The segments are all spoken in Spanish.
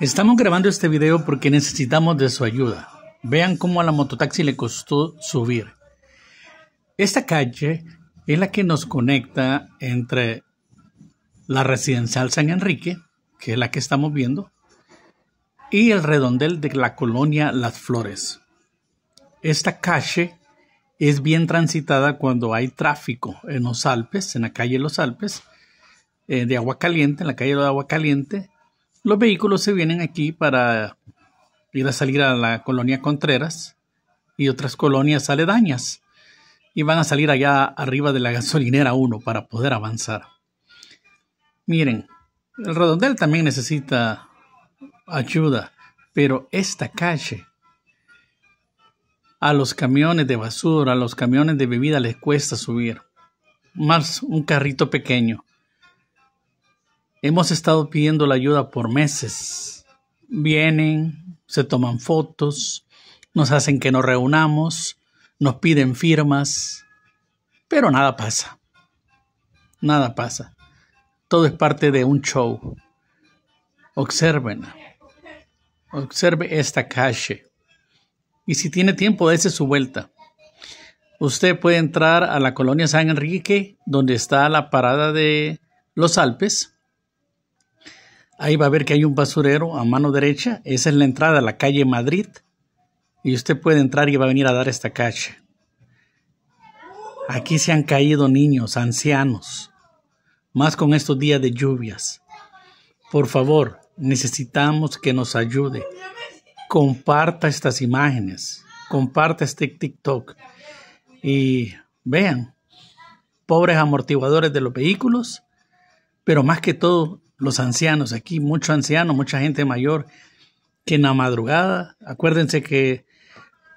Estamos grabando este video porque necesitamos de su ayuda. Vean cómo a la mototaxi le costó subir. Esta calle es la que nos conecta entre la residencial San Enrique, que es la que estamos viendo, y el redondel de la colonia Las Flores. Esta calle es bien transitada cuando hay tráfico en los Alpes, en la calle Los Alpes, eh, de agua caliente, en la calle de agua caliente, los vehículos se vienen aquí para ir a salir a la colonia Contreras y otras colonias aledañas y van a salir allá arriba de la gasolinera 1 para poder avanzar. Miren, el redondel también necesita ayuda, pero esta calle a los camiones de basura, a los camiones de bebida les cuesta subir. Más un carrito pequeño. Hemos estado pidiendo la ayuda por meses. Vienen, se toman fotos, nos hacen que nos reunamos, nos piden firmas, pero nada pasa. Nada pasa. Todo es parte de un show. Observen. Observe esta calle. Y si tiene tiempo, dése su vuelta. Usted puede entrar a la colonia San Enrique, donde está la parada de los Alpes Ahí va a ver que hay un basurero a mano derecha. Esa es la entrada a la calle Madrid. Y usted puede entrar y va a venir a dar esta calle. Aquí se han caído niños, ancianos. Más con estos días de lluvias. Por favor, necesitamos que nos ayude. Comparta estas imágenes. Comparta este TikTok. Y vean, pobres amortiguadores de los vehículos. Pero más que todo, los ancianos. Aquí mucho anciano, mucha gente mayor que en la madrugada, acuérdense que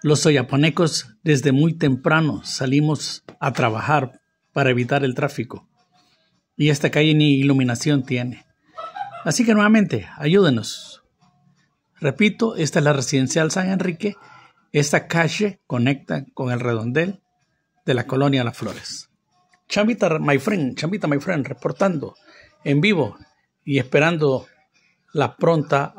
los soyaponecos desde muy temprano salimos a trabajar para evitar el tráfico. Y esta calle ni iluminación tiene. Así que nuevamente, ayúdenos. Repito, esta es la residencial San Enrique. Esta calle conecta con el redondel de la colonia Las Flores. Chambita, my friend, Chambita, my friend, reportando en vivo y esperando la pronta